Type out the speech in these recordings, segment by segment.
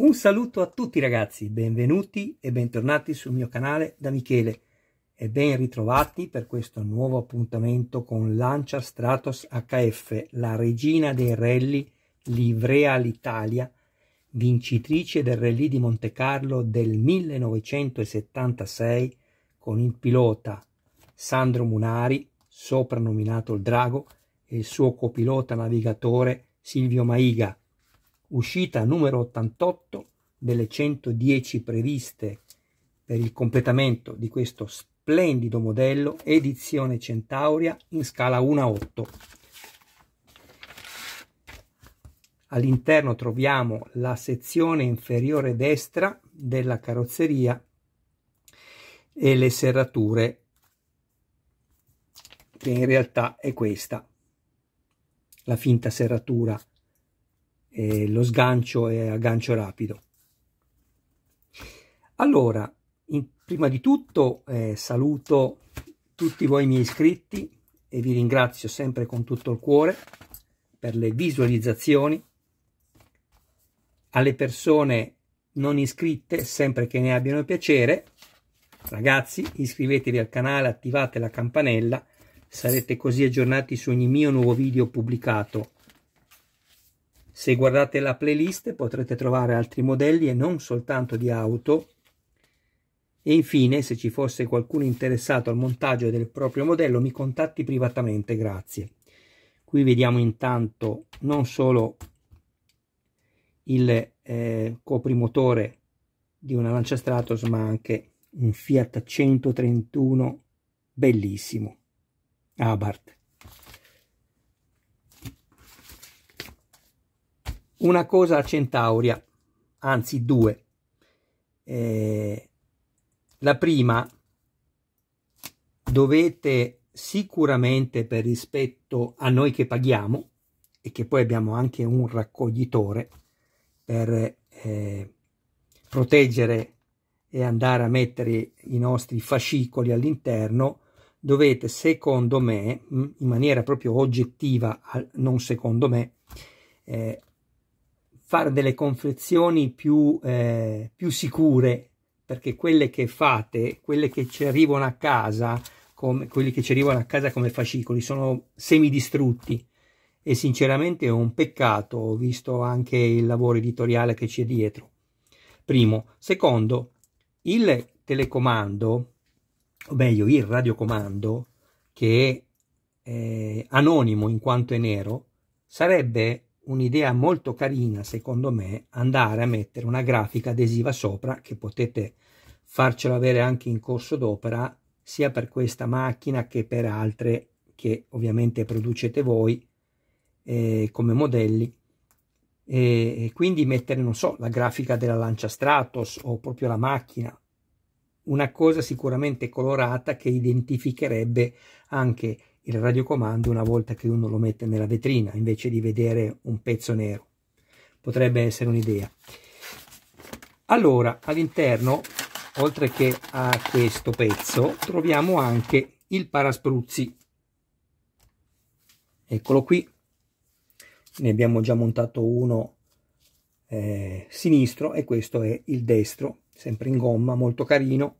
Un saluto a tutti ragazzi, benvenuti e bentornati sul mio canale da Michele e ben ritrovati per questo nuovo appuntamento con Lancia Stratos HF, la regina dei rally livrea all'Italia, vincitrice del rally di Monte Carlo del 1976 con il pilota Sandro Munari, soprannominato il Drago, e il suo copilota navigatore Silvio Maiga, uscita numero 88 delle 110 previste per il completamento di questo splendido modello edizione Centauria in scala 1 a 8. All'interno troviamo la sezione inferiore destra della carrozzeria e le serrature che in realtà è questa la finta serratura eh, lo sgancio è a gancio rapido. Allora, in, prima di tutto eh, saluto tutti voi miei iscritti e vi ringrazio sempre con tutto il cuore per le visualizzazioni. Alle persone non iscritte, sempre che ne abbiano piacere, ragazzi iscrivetevi al canale, attivate la campanella, sarete così aggiornati su ogni mio nuovo video pubblicato se guardate la playlist potrete trovare altri modelli e non soltanto di auto. E infine, se ci fosse qualcuno interessato al montaggio del proprio modello, mi contatti privatamente, grazie. Qui vediamo intanto non solo il eh, coprimotore di una Lancia Stratos, ma anche un Fiat 131 bellissimo, Abarth. una cosa a Centauria, anzi due. Eh, la prima, dovete sicuramente per rispetto a noi che paghiamo e che poi abbiamo anche un raccoglitore per eh, proteggere e andare a mettere i nostri fascicoli all'interno, dovete secondo me, mm, in maniera proprio oggettiva, non secondo me, eh, fare delle confezioni più, eh, più sicure, perché quelle che fate, quelle che ci arrivano a casa, come, quelli che ci arrivano a casa come fascicoli, sono semidistrutti e sinceramente è un peccato, visto anche il lavoro editoriale che c'è dietro. Primo. Secondo, il telecomando, o meglio il radiocomando, che è eh, anonimo in quanto è nero, sarebbe un'idea molto carina, secondo me, andare a mettere una grafica adesiva sopra che potete farcela avere anche in corso d'opera, sia per questa macchina che per altre che ovviamente producete voi eh, come modelli. E, e quindi mettere, non so, la grafica della lancia Stratos o proprio la macchina, una cosa sicuramente colorata che identificherebbe anche il radiocomando una volta che uno lo mette nella vetrina invece di vedere un pezzo nero. Potrebbe essere un'idea. Allora, all'interno, oltre che a questo pezzo, troviamo anche il paraspruzzi. Eccolo qui. Ne abbiamo già montato uno eh, sinistro e questo è il destro, sempre in gomma, molto carino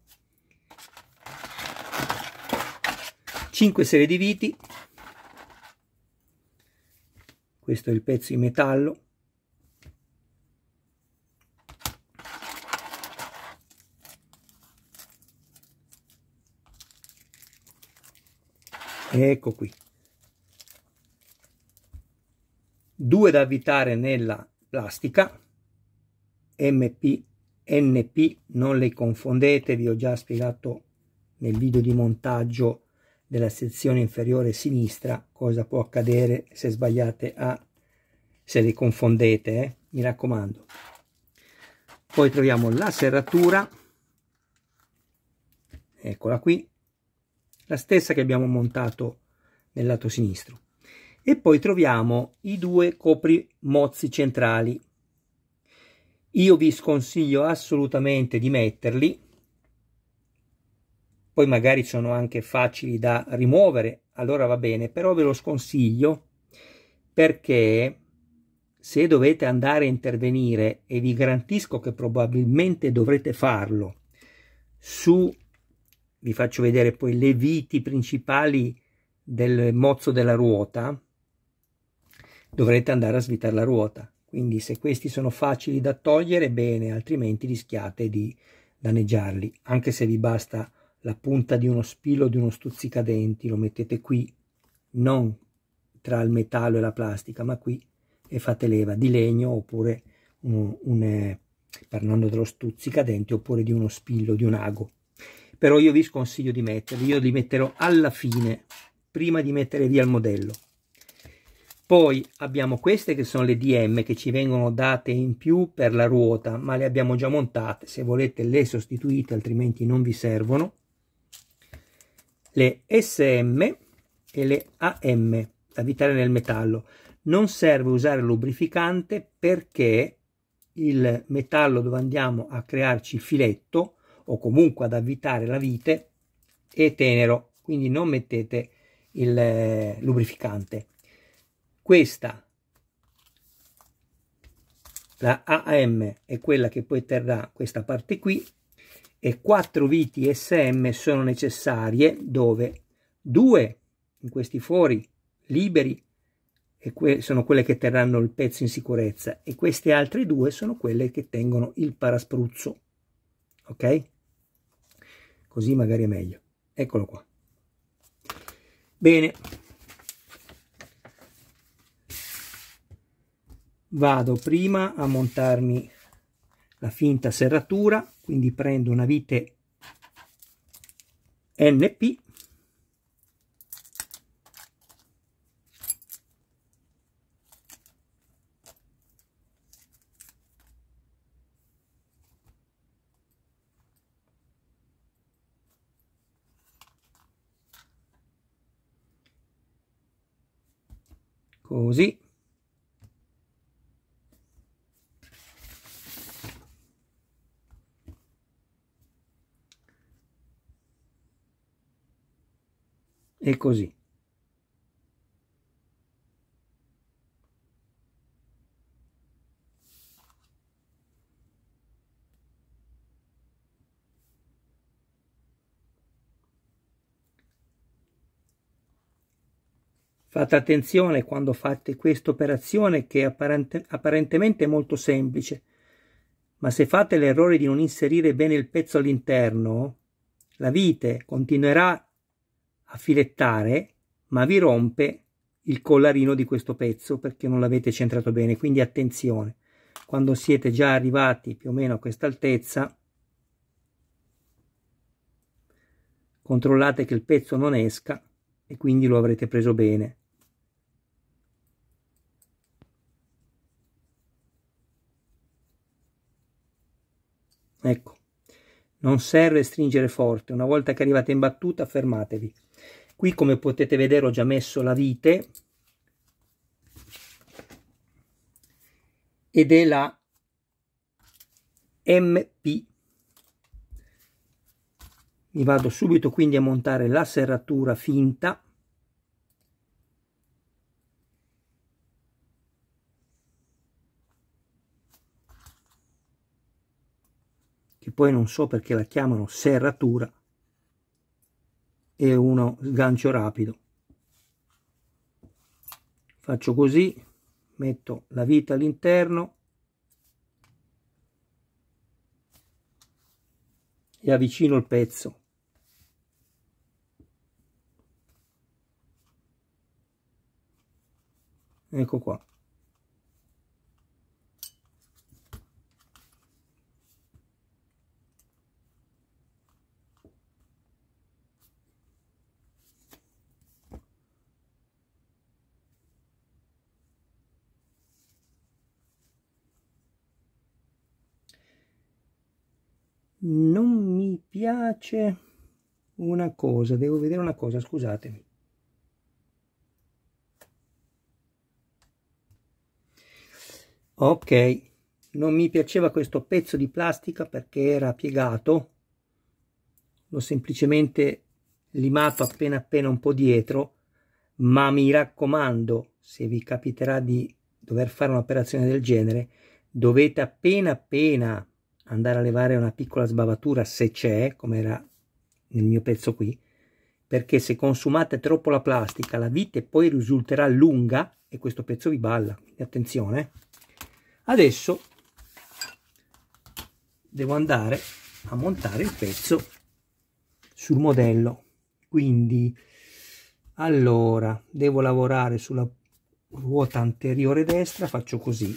5 serie di viti questo è il pezzo in metallo ecco qui due da avvitare nella plastica MP NP non le confondete vi ho già spiegato nel video di montaggio della sezione inferiore sinistra cosa può accadere se sbagliate a se li confondete eh? mi raccomando poi troviamo la serratura eccola qui la stessa che abbiamo montato nel lato sinistro e poi troviamo i due copri mozzi centrali io vi sconsiglio assolutamente di metterli poi magari sono anche facili da rimuovere, allora va bene, però ve lo sconsiglio perché se dovete andare a intervenire, e vi garantisco che probabilmente dovrete farlo, su, vi faccio vedere poi le viti principali del mozzo della ruota, dovrete andare a svitare la ruota. Quindi se questi sono facili da togliere, bene, altrimenti rischiate di danneggiarli, anche se vi basta la punta di uno spillo di uno stuzzicadenti, lo mettete qui, non tra il metallo e la plastica, ma qui e fate leva di legno oppure un, un, eh, parlando dello stuzzicadenti oppure di uno spillo, di un ago. Però io vi sconsiglio di metterli, io li metterò alla fine, prima di mettere via il modello. Poi abbiamo queste che sono le DM che ci vengono date in più per la ruota, ma le abbiamo già montate, se volete le sostituite altrimenti non vi servono le SM e le AM da vitare nel metallo. Non serve usare lubrificante perché il metallo dove andiamo a crearci il filetto o comunque ad avvitare la vite è tenero, quindi non mettete il eh, lubrificante. Questa, la AM, è quella che poi terrà questa parte qui e 4 viti SM sono necessarie dove 2 in questi fori liberi e que sono quelle che terranno il pezzo in sicurezza e queste altre due sono quelle che tengono il paraspruzzo ok così magari è meglio eccolo qua bene vado prima a montarmi la finta serratura quindi prendo una vite NP così e così. Fate attenzione quando fate questa operazione che è apparentemente molto semplice, ma se fate l'errore di non inserire bene il pezzo all'interno, la vite continuerà a filettare, ma vi rompe il collarino di questo pezzo perché non l'avete centrato bene, quindi attenzione. Quando siete già arrivati più o meno a questa altezza, controllate che il pezzo non esca e quindi lo avrete preso bene. Ecco, non serve stringere forte, una volta che arrivate in battuta fermatevi. Qui come potete vedere ho già messo la vite ed è la MP. Mi vado subito quindi a montare la serratura finta. Che poi non so perché la chiamano serratura e uno sgancio rapido faccio così metto la vita all'interno e avvicino il pezzo ecco qua non mi piace una cosa devo vedere una cosa scusatemi ok non mi piaceva questo pezzo di plastica perché era piegato l'ho semplicemente limato appena appena un po' dietro ma mi raccomando se vi capiterà di dover fare un'operazione del genere dovete appena appena andare a levare una piccola sbavatura se c'è, come era nel mio pezzo qui, perché se consumate troppo la plastica la vite poi risulterà lunga e questo pezzo vi balla, quindi attenzione. Adesso devo andare a montare il pezzo sul modello, quindi allora devo lavorare sulla ruota anteriore destra, faccio così,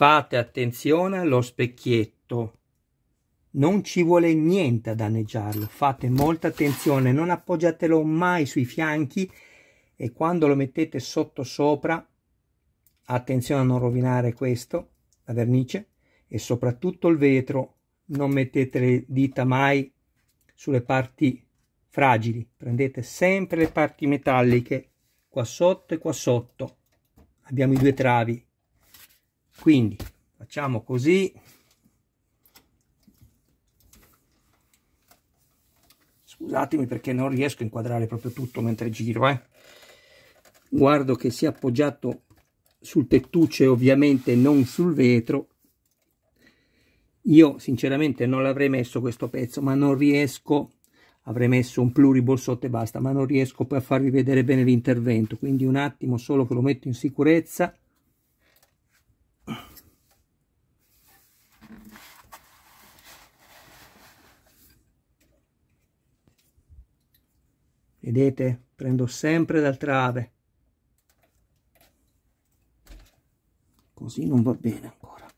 Fate attenzione allo specchietto. Non ci vuole niente a danneggiarlo, fate molta attenzione, non appoggiatelo mai sui fianchi e quando lo mettete sotto sopra, attenzione a non rovinare questo, la vernice, e soprattutto il vetro, non mettete le dita mai sulle parti fragili, prendete sempre le parti metalliche, qua sotto e qua sotto, abbiamo i due travi, quindi facciamo così scusatemi perché non riesco a inquadrare proprio tutto mentre giro eh. guardo che sia appoggiato sul tettuccio e ovviamente non sul vetro io sinceramente non l'avrei messo questo pezzo ma non riesco avrei messo un pluriball sotto e basta ma non riesco poi a farvi vedere bene l'intervento quindi un attimo solo che lo metto in sicurezza vedete prendo sempre dal trave così non va bene ancora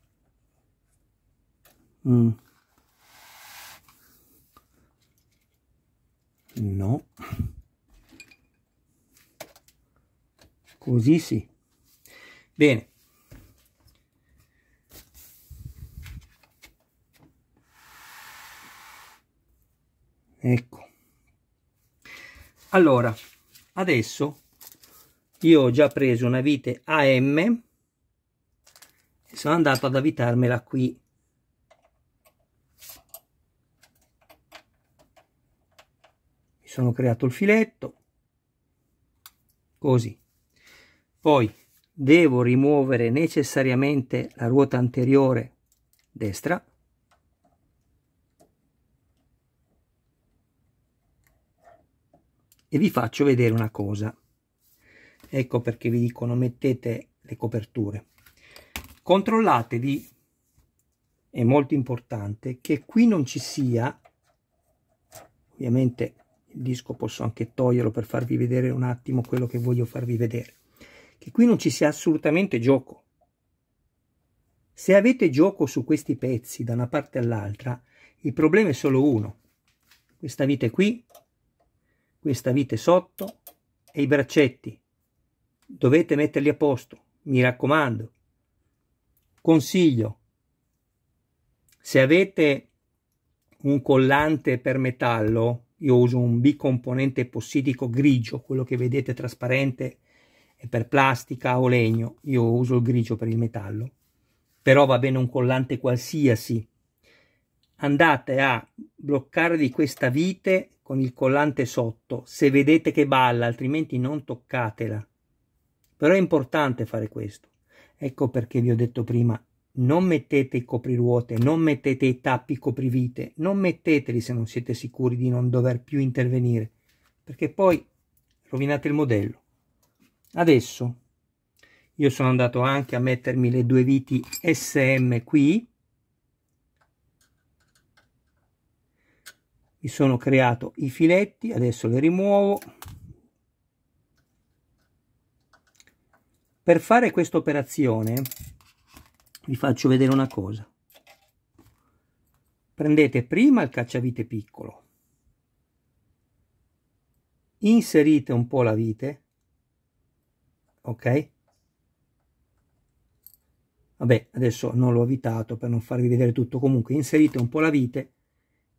mm. no così sì bene ecco allora adesso io ho già preso una vite AM e sono andato ad avvitarmela qui mi sono creato il filetto così poi devo rimuovere necessariamente la ruota anteriore destra e vi faccio vedere una cosa ecco perché vi dicono mettete le coperture controllatevi è molto importante che qui non ci sia ovviamente il disco posso anche toglierlo per farvi vedere un attimo quello che voglio farvi vedere che qui non ci sia assolutamente gioco se avete gioco su questi pezzi da una parte all'altra il problema è solo uno questa vite qui questa vite sotto e i braccetti. Dovete metterli a posto, mi raccomando. Consiglio, se avete un collante per metallo, io uso un bicomponente possidico grigio, quello che vedete trasparente è per plastica o legno, io uso il grigio per il metallo, però va bene un collante qualsiasi. Andate a bloccare di questa vite con il collante sotto, se vedete che balla, altrimenti non toccatela. Però è importante fare questo. Ecco perché vi ho detto prima, non mettete i copriruote, non mettete i tappi coprivite, non metteteli se non siete sicuri di non dover più intervenire, perché poi rovinate il modello. Adesso io sono andato anche a mettermi le due viti SM qui, mi sono creato i filetti adesso li rimuovo per fare questa operazione vi faccio vedere una cosa prendete prima il cacciavite piccolo inserite un po la vite ok vabbè adesso non l'ho avvitato per non farvi vedere tutto comunque inserite un po la vite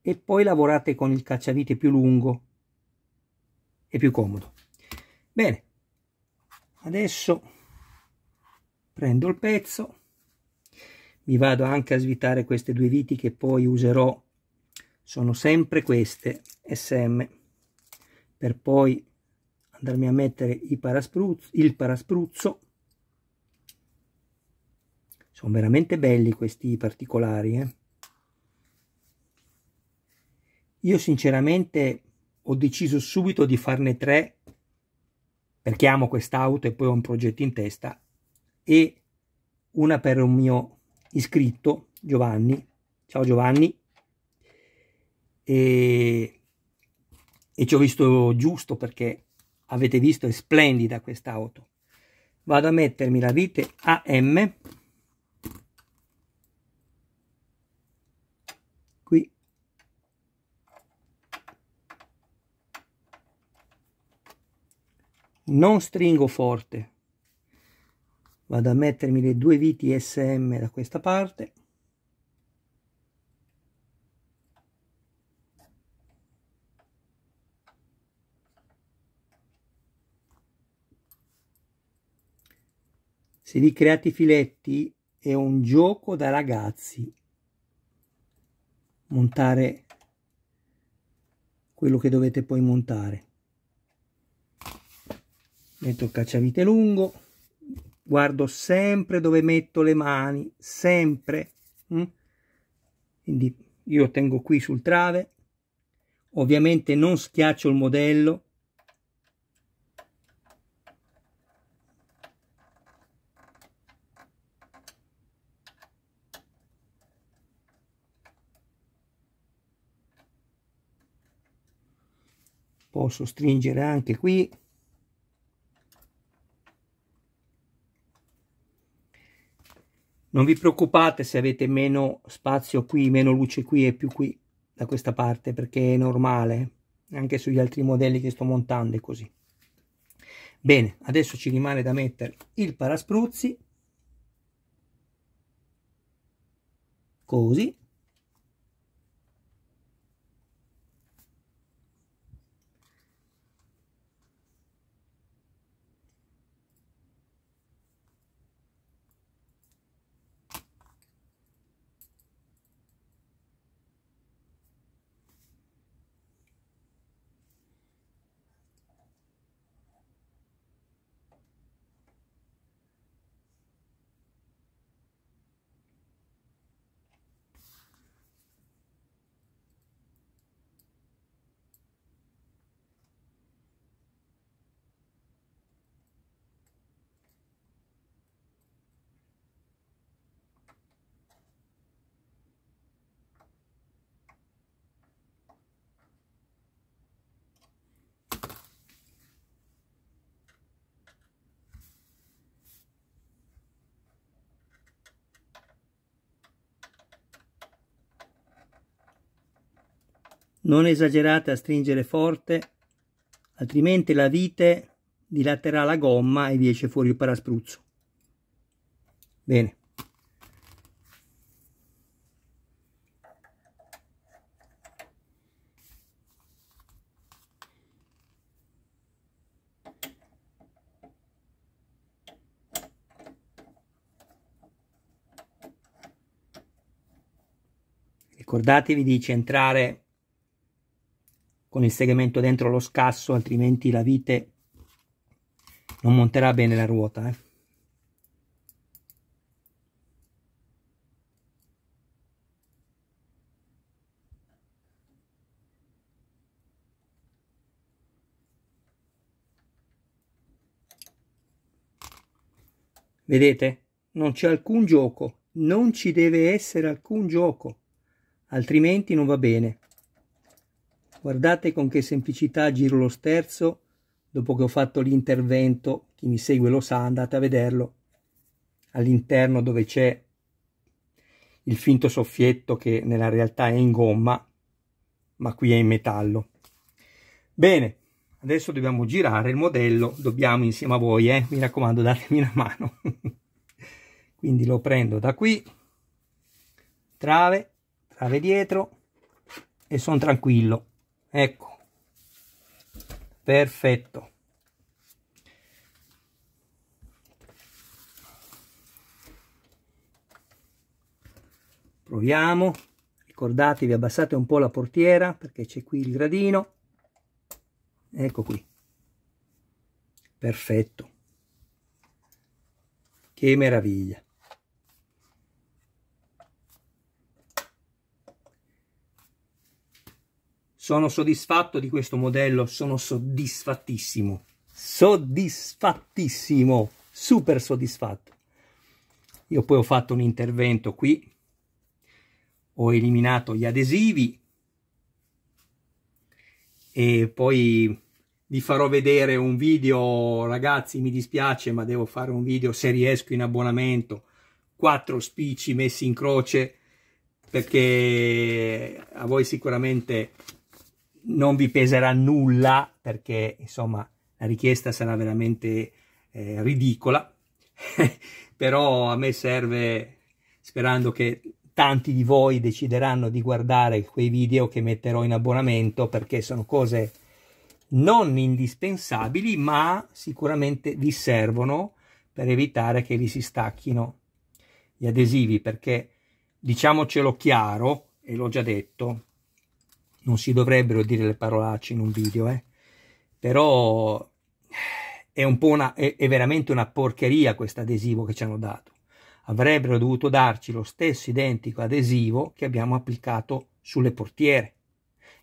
e poi lavorate con il cacciavite più lungo e più comodo. Bene, adesso prendo il pezzo, mi vado anche a svitare queste due viti che poi userò, sono sempre queste SM, per poi andarmi a mettere il paraspruzzo, il paraspruzzo. sono veramente belli questi particolari, eh? Io sinceramente ho deciso subito di farne tre perché amo quest'auto e poi ho un progetto in testa e una per un mio iscritto Giovanni. Ciao Giovanni. E, e ci ho visto giusto perché avete visto è splendida questa auto Vado a mettermi la vite AM non stringo forte vado a mettermi le due viti sm da questa parte se li create i filetti è un gioco da ragazzi montare quello che dovete poi montare metto il cacciavite lungo guardo sempre dove metto le mani sempre mm? quindi io tengo qui sul trave ovviamente non schiaccio il modello posso stringere anche qui non vi preoccupate se avete meno spazio qui, meno luce qui e più qui da questa parte perché è normale anche sugli altri modelli che sto montando è così bene adesso ci rimane da mettere il paraspruzzi così Non esagerate a stringere forte, altrimenti la vite dilaterà la gomma e vi esce fuori il paraspruzzo. Bene. Ricordatevi di centrare con il segmento dentro lo scasso, altrimenti la vite non monterà bene la ruota. Eh. Vedete? Non c'è alcun gioco, non ci deve essere alcun gioco, altrimenti non va bene. Guardate con che semplicità giro lo sterzo dopo che ho fatto l'intervento. Chi mi segue lo sa, andate a vederlo all'interno dove c'è il finto soffietto che nella realtà è in gomma, ma qui è in metallo. Bene, adesso dobbiamo girare il modello, dobbiamo insieme a voi, eh? mi raccomando datemi una mano. Quindi lo prendo da qui, trave, trave dietro e sono tranquillo ecco perfetto proviamo ricordatevi abbassate un po' la portiera perché c'è qui il gradino ecco qui perfetto che meraviglia Sono soddisfatto di questo modello, sono soddisfattissimo. Soddisfattissimo, super soddisfatto. Io poi ho fatto un intervento qui, ho eliminato gli adesivi e poi vi farò vedere un video, ragazzi mi dispiace ma devo fare un video se riesco in abbonamento, quattro spicci messi in croce perché a voi sicuramente non vi peserà nulla perché insomma la richiesta sarà veramente eh, ridicola però a me serve sperando che tanti di voi decideranno di guardare quei video che metterò in abbonamento perché sono cose non indispensabili ma sicuramente vi servono per evitare che vi si stacchino gli adesivi perché diciamocelo chiaro e l'ho già detto non si dovrebbero dire le parolacce in un video, eh? però è, un po una, è, è veramente una porcheria questo adesivo che ci hanno dato. Avrebbero dovuto darci lo stesso identico adesivo che abbiamo applicato sulle portiere.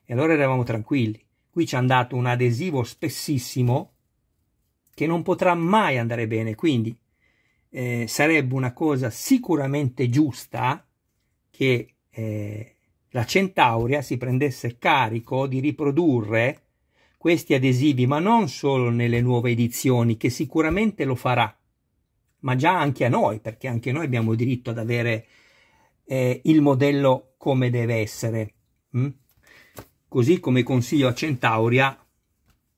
E allora eravamo tranquilli. Qui ci hanno dato un adesivo spessissimo che non potrà mai andare bene, quindi eh, sarebbe una cosa sicuramente giusta che eh, la Centauria si prendesse carico di riprodurre questi adesivi, ma non solo nelle nuove edizioni, che sicuramente lo farà, ma già anche a noi, perché anche noi abbiamo diritto ad avere eh, il modello come deve essere. Mm? Così come consiglio a Centauria,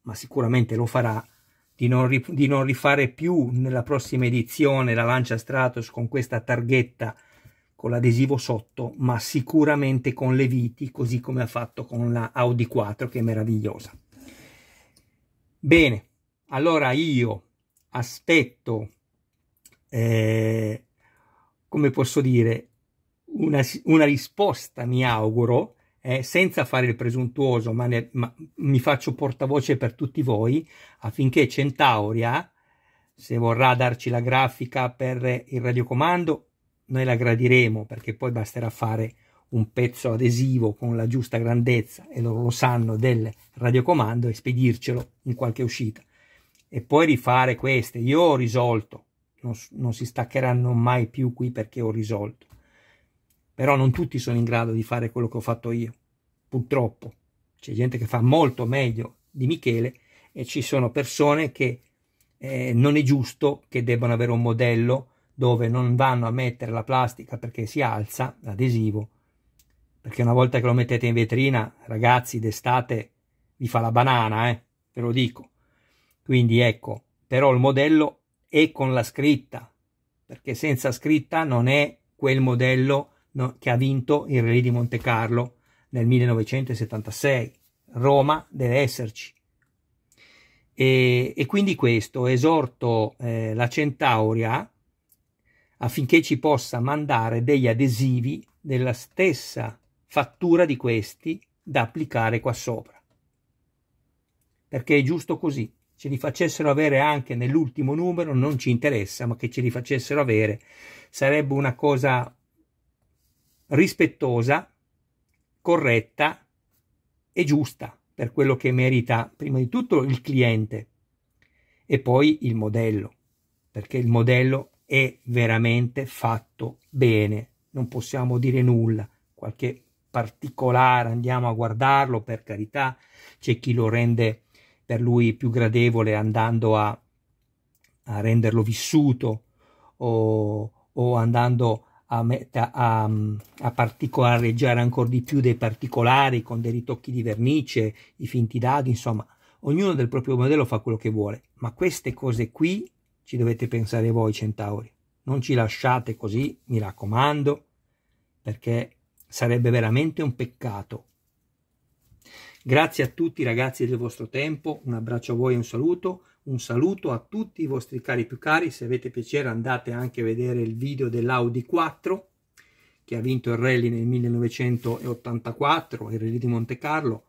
ma sicuramente lo farà, di non, di non rifare più nella prossima edizione la Lancia Stratos con questa targhetta con l'adesivo sotto, ma sicuramente con le viti, così come ha fatto con la Audi 4, che è meravigliosa. Bene, allora io aspetto, eh, come posso dire, una, una risposta, mi auguro, eh, senza fare il presuntuoso, ma, ne, ma, mi faccio portavoce per tutti voi affinché Centauria, se vorrà darci la grafica per il radiocomando, noi la gradiremo perché poi basterà fare un pezzo adesivo con la giusta grandezza e loro lo sanno del radiocomando e spedircelo in qualche uscita e poi rifare queste io ho risolto non, non si staccheranno mai più qui perché ho risolto però non tutti sono in grado di fare quello che ho fatto io purtroppo c'è gente che fa molto meglio di Michele e ci sono persone che eh, non è giusto che debbano avere un modello dove non vanno a mettere la plastica perché si alza l'adesivo, perché una volta che lo mettete in vetrina, ragazzi, d'estate vi fa la banana, eh? ve lo dico. Quindi ecco, però il modello è con la scritta, perché senza scritta non è quel modello che ha vinto il Rally di Monte Carlo nel 1976. Roma deve esserci. E, e quindi questo esorto eh, la Centauria affinché ci possa mandare degli adesivi della stessa fattura di questi da applicare qua sopra. Perché è giusto così. Ce li facessero avere anche nell'ultimo numero non ci interessa, ma che ce li facessero avere sarebbe una cosa rispettosa, corretta e giusta per quello che merita prima di tutto il cliente e poi il modello, perché il modello è veramente fatto bene, non possiamo dire nulla, qualche particolare andiamo a guardarlo per carità, c'è chi lo rende per lui più gradevole andando a, a renderlo vissuto o, o andando a, meta, a, a, particolareggiare ancora di più dei particolari con dei ritocchi di vernice, i finti dadi, insomma, ognuno del proprio modello fa quello che vuole, ma queste cose qui ci dovete pensare voi, centauri. Non ci lasciate così, mi raccomando, perché sarebbe veramente un peccato. Grazie a tutti ragazzi del vostro tempo, un abbraccio a voi e un saluto. Un saluto a tutti i vostri cari più cari, se avete piacere andate anche a vedere il video dell'Audi 4 che ha vinto il rally nel 1984, il rally di Monte Carlo,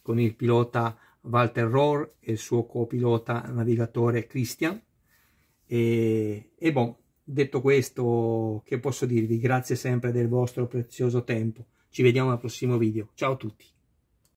con il pilota Walter Rohr e il suo copilota navigatore Christian. E, e boh, detto questo, che posso dirvi? Grazie sempre del vostro prezioso tempo. Ci vediamo al prossimo video. Ciao a tutti.